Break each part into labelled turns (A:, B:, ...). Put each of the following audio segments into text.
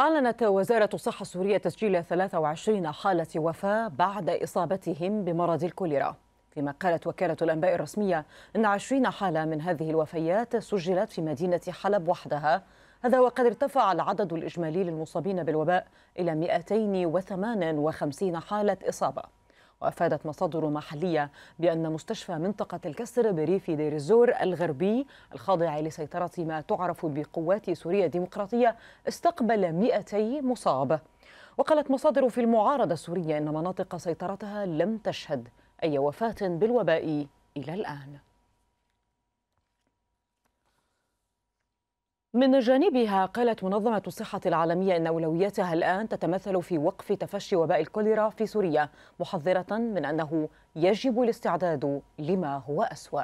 A: أعلنت وزارة الصحة السورية تسجيل 23 حالة وفاة بعد إصابتهم بمرض الكوليرا فيما قالت وكالة الأنباء الرسمية أن 20 حالة من هذه الوفيات سجلت في مدينة حلب وحدها هذا وقد ارتفع العدد الإجمالي للمصابين بالوباء إلى 258 حالة إصابة وأفادت مصادر محلية بأن مستشفى منطقة الكسر بريف دير الزور الغربي الخاضع لسيطرة ما تعرف بقوات سوريا الديمقراطية استقبل 200 مصاب وقالت مصادر في المعارضة السورية أن مناطق سيطرتها لم تشهد أي وفاة بالوباء إلى الآن من جانبها قالت منظمة الصحة العالمية أن أولوياتها الآن تتمثل في وقف تفشي وباء الكوليرا في سوريا محذرة من أنه يجب الاستعداد لما هو أسوأ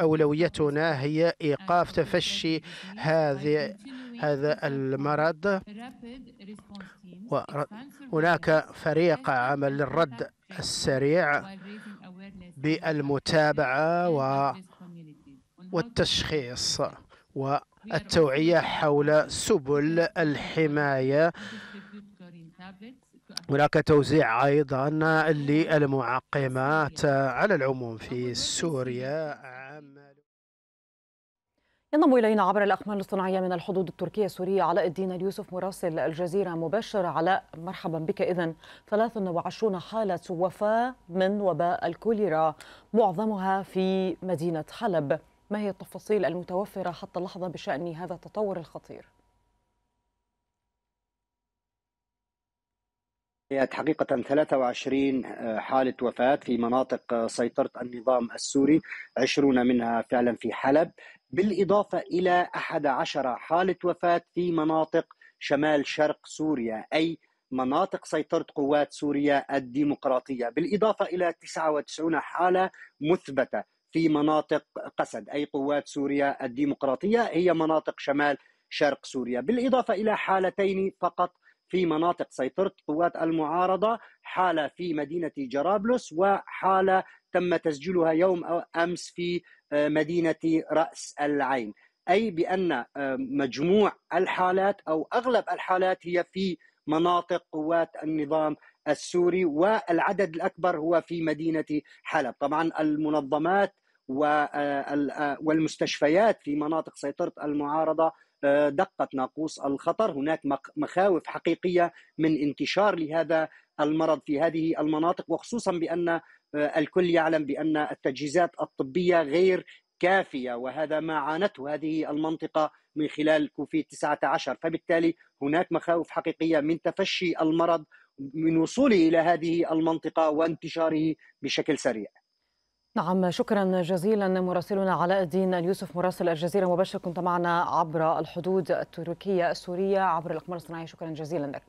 B: أولويتنا هي إيقاف تفشي هذه هذا المرض وهناك فريق عمل للرد السريع بالمتابعة و والتشخيص والتوعية حول سبل الحماية هناك توزيع أيضا للمعقمات على العموم في سوريا
A: ينضم إلينا عبر الأقمار الصناعية من الحدود التركية السورية علاء الدين اليوسف مراسل الجزيرة مباشر علاء مرحبا بك إذا 23 حالة وفاة من وباء الكوليرا معظمها في مدينة حلب ما هي التفاصيل المتوفرة حتى اللحظة بشأن هذا التطور الخطير؟
C: حقيقة 23 آه، حالة وفاة في مناطق آه، سيطرة النظام السوري 20 منها فعلا في حلب بالإضافة إلى 11 حالة وفاة في مناطق شمال شرق سوريا أي مناطق سيطرة قوات سوريا الديمقراطية بالإضافة إلى 99 حالة مثبتة في مناطق قسد اي قوات سوريا الديمقراطيه هي مناطق شمال شرق سوريا بالاضافه الى حالتين فقط في مناطق سيطره قوات المعارضه حاله في مدينه جرابلس وحاله تم تسجيلها يوم امس في آه، مدينه راس العين اي بان آه، مجموع الحالات او اغلب الحالات هي في مناطق قوات النظام السوري والعدد الاكبر هو في مدينه حلب طبعا المنظمات آه، آه، والمستشفيات في مناطق سيطرة المعارضة آه، دقت ناقوس الخطر هناك مخاوف حقيقية من انتشار لهذا المرض في هذه المناطق وخصوصا بأن الكل يعلم بأن التجهيزات الطبية غير كافية وهذا ما عانته هذه المنطقة من خلال كوفيد 19 فبالتالي هناك مخاوف حقيقية من تفشي المرض من وصوله إلى هذه المنطقة وانتشاره بشكل سريع
A: نعم شكرا جزيلا مراسلنا علاء الدين اليوسف مراسل الجزيره مباشر كنت معنا عبر الحدود التركيه السوريه عبر الاقمار الصناعي شكرا جزيلا لك.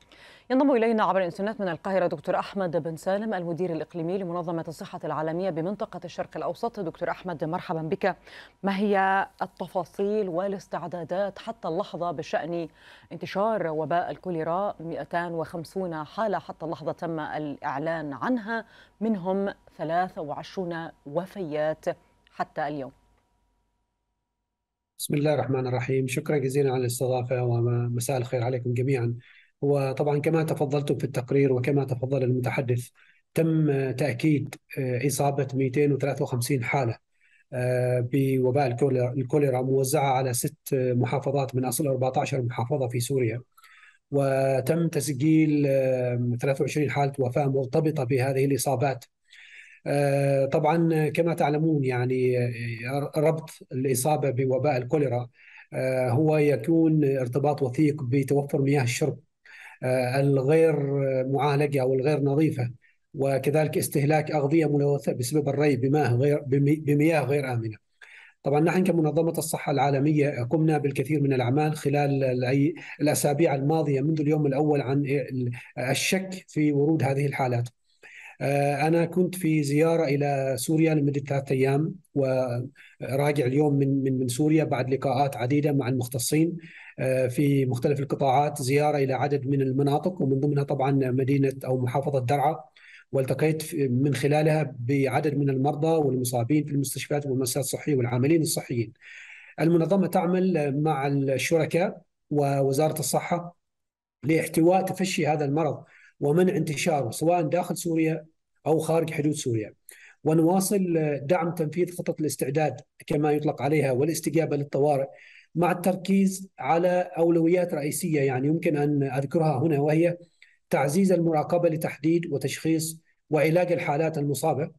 A: ينضم إلينا عبر الإنترنت من القاهرة دكتور أحمد بن سالم المدير الإقليمي لمنظمة الصحة العالمية بمنطقة الشرق الأوسط دكتور أحمد مرحبا بك ما هي التفاصيل والاستعدادات حتى اللحظة بشأن انتشار وباء الكوليرا 250 حالة حتى اللحظة تم الإعلان عنها منهم 23 وفيات حتى اليوم
B: بسم الله الرحمن الرحيم شكرا جزيلا على الاستضافة ومساء الخير عليكم جميعا وطبعا كما تفضلتم في التقرير وكما تفضل المتحدث تم تأكيد آه، إصابة 253 حالة آه، بوباء الكوليرا موزعة على ست محافظات من أصل 14 محافظة في سوريا وتم تسجيل 23 آه، حالة وفاة مرتبطة بهذه الإصابات طبعا كما تعلمون يعني ربط الإصابة بوباء الكوليرا هو يكون ارتباط وثيق بتوفر مياه الشرب آه، الغير معالجه او الغير نظيفه وكذلك استهلاك اغذيه ملوثه بسبب الري بمياه غير بمياه غير امنه. طبعا نحن كمنظمه الصحه العالميه قمنا بالكثير من الاعمال خلال الاسابيع الماضيه منذ اليوم الاول عن الشك في ورود هذه الحالات. آه، أنا كنت في زيارة إلى سوريا لمدة ثلاثة أيام وراجع اليوم من من من سوريا بعد لقاءات عديدة مع المختصين آه، في مختلف القطاعات زياره الى عدد من المناطق ومن ضمنها طبعا مدينه او محافظه درعا والتقيت من خلالها بعدد من المرضى والمصابين في المستشفيات والمؤسسات الصحيه والعاملين الصحيين. المنظمه تعمل مع الشركاء ووزاره الصحه لاحتواء تفشي هذا المرض ومنع انتشاره سواء داخل سوريا او خارج حدود سوريا. ونواصل دعم تنفيذ خطط الاستعداد كما يطلق عليها والاستجابه للطوارئ مع التركيز على أولويات رئيسية يعني يمكن أن أذكرها هنا وهي تعزيز المراقبة لتحديد وتشخيص وعلاج الحالات المصابة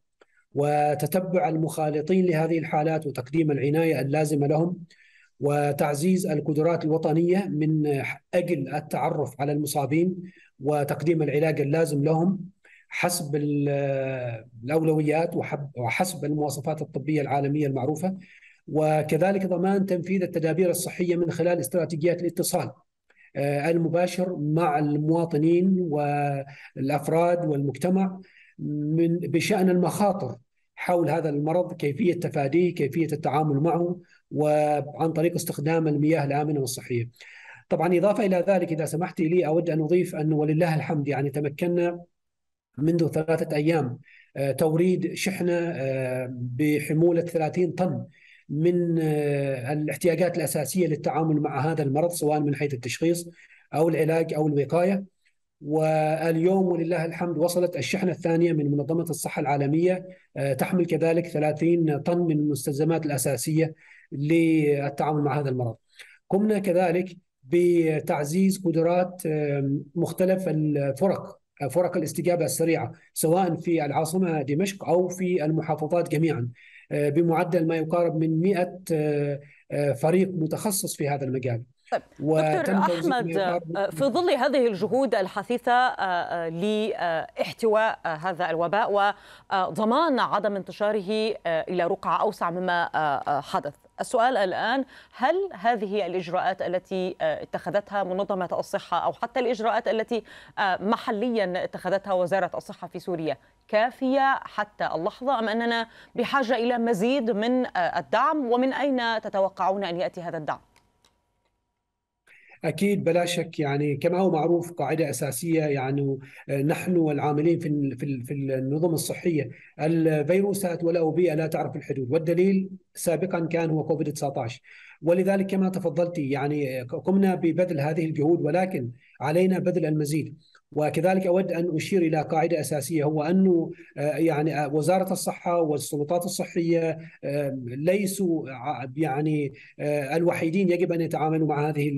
B: وتتبع المخالطين لهذه الحالات وتقديم العناية اللازمة لهم وتعزيز القدرات الوطنيه من اجل التعرف على المصابين وتقديم العلاج اللازم لهم حسب الاولويات وحسب المواصفات الطبيه العالميه المعروفه وكذلك ضمان تنفيذ التدابير الصحيه من خلال استراتيجيات الاتصال آه، المباشر مع المواطنين والافراد والمجتمع من بشان المخاطر حول هذا المرض كيفيه تفاديه كيفيه التعامل معه وعن طريق استخدام المياه الامنه والصحيه طبعا اضافه الى ذلك اذا سمحت لي اود ان اضيف انه ولله الحمد يعني تمكنا منذ ثلاثه ايام آه، توريد شحنه آه، بحموله 30 طن من آه، الاحتياجات الاساسيه للتعامل مع هذا المرض سواء من حيث التشخيص او العلاج او الوقايه واليوم ولله الحمد وصلت الشحنه الثانيه من منظمه الصحه العالميه آه، تحمل كذلك 30 طن من المستلزمات الاساسيه للتعامل مع هذا المرض. قمنا كذلك بتعزيز قدرات آه، مختلف الفرق فرق الاستجابه السريعه سواء في العاصمه دمشق او في المحافظات جميعا آه، بمعدل ما يقارب من مئة آه، آه، فريق متخصص في هذا المجال طيب. دكتور احمد آه،
A: في ظل هذه الجهود الحثيثه آه، آه، لاحتواء هذا الوباء وضمان عدم انتشاره الى رقعه اوسع مما حدث السؤال الان هل هذه الاجراءات التي اتخذتها منظمه الصحه او حتى الاجراءات التي محليا اتخذتها وزاره الصحه في سوريا كافيه حتى اللحظه ام اننا بحاجه الى مزيد من الدعم ومن اين تتوقعون ان ياتي هذا الدعم
B: اكيد بلا شك يعني كما هو معروف قاعده اساسيه يعني آه، نحن والعاملين في في النظم الصحيه الفيروسات والاوبئه لا تعرف الحدود والدليل سابقا كان هو كوفيد 19 ولذلك كما تفضلتي يعني آه، قمنا ببذل هذه الجهود ولكن علينا بذل المزيد وكذلك اود ان اشير الى قاعده اساسيه هو انه آه، يعني آه، وزاره الصحه والسلطات الصحيه آه، ليسوا يعني الوحيدين يجب ان يتعاملوا مع هذه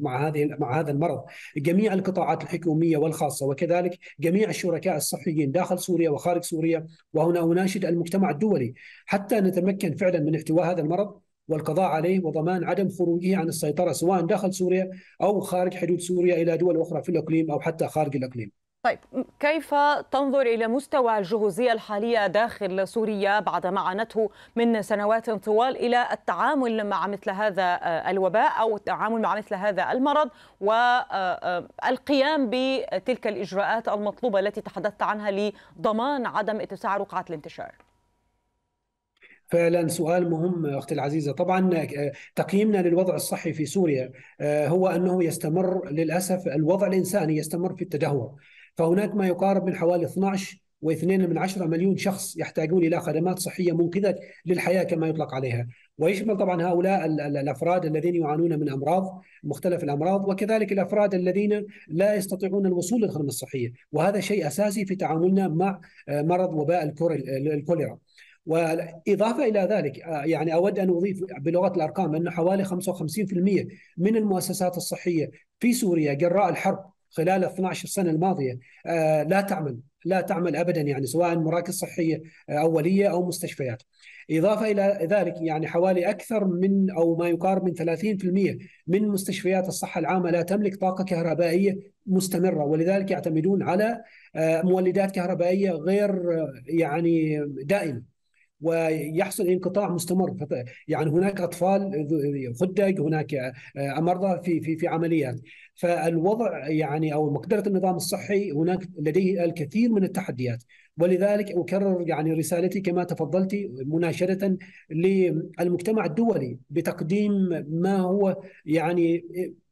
B: مع هذه مع هذا المرض، جميع القطاعات الحكوميه والخاصه وكذلك جميع الشركاء الصحيين داخل سوريا وخارج سوريا وهنا اناشد المجتمع الدولي حتى نتمكن فعلا من احتواء هذا المرض والقضاء عليه وضمان عدم خروجه عن السيطرة سواء داخل سوريا أو خارج حدود سوريا إلى دول أخرى في الإقليم أو حتى خارج الإقليم
A: طيب كيف تنظر إلى مستوى الجهوزية الحالية داخل سوريا ما عانته من سنوات طوال إلى التعامل مع مثل هذا الوباء أو التعامل مع مثل هذا المرض والقيام بتلك الإجراءات المطلوبة التي تحدثت عنها لضمان عدم اتساع رقعة الانتشار؟
B: فعلا سؤال مهم اختي العزيزه طبعا آه، تقييمنا للوضع الصحي في سوريا آه، هو انه يستمر للاسف الوضع الانساني يستمر في التدهور فهناك ما يقارب من حوالي 12 واثنين من عشرة مليون شخص يحتاجون إلى خدمات صحية منقذة للحياة كما يطلق عليها ويشمل طبعا هؤلاء الأفراد الذين يعانون من أمراض مختلف الأمراض وكذلك الأفراد الذين لا يستطيعون الوصول للخدمة الصحية وهذا شيء أساسي في تعاملنا مع آه، مرض وباء الكوليرا واضافه الى ذلك آه، يعني اود ان اضيف بلغه الارقام انه حوالي 55% من المؤسسات الصحيه في سوريا جراء الحرب خلال 12 سنه الماضيه آه، لا تعمل لا تعمل ابدا يعني سواء مراكز صحيه آه، اوليه او مستشفيات. اضافه الى ذلك يعني حوالي اكثر من او ما يقارب من 30% من مستشفيات الصحه العامه لا تملك طاقه كهربائيه مستمره ولذلك يعتمدون على مولدات كهربائيه غير يعني دائمه. ويحصل انقطاع مستمر يعني هناك اطفال خدج هناك آه، مرضى في في في عمليات فالوضع يعني او مقدره النظام الصحي هناك لديه الكثير من التحديات ولذلك اكرر يعني رسالتي كما تفضلت مناشده للمجتمع الدولي بتقديم ما هو يعني آه،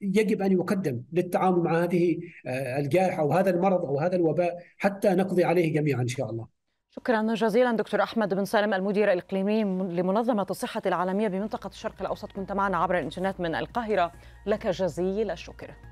B: يجب ان يقدم للتعامل مع هذه آه، الجائحه او هذا المرض او هذا الوباء حتى نقضي عليه جميعا ان شاء الله.
A: شكرا جزيلا دكتور احمد بن سالم المدير الاقليمي لمنظمه الصحه العالميه بمنطقه الشرق الاوسط كنت معنا عبر الانترنت من القاهره لك جزيل الشكر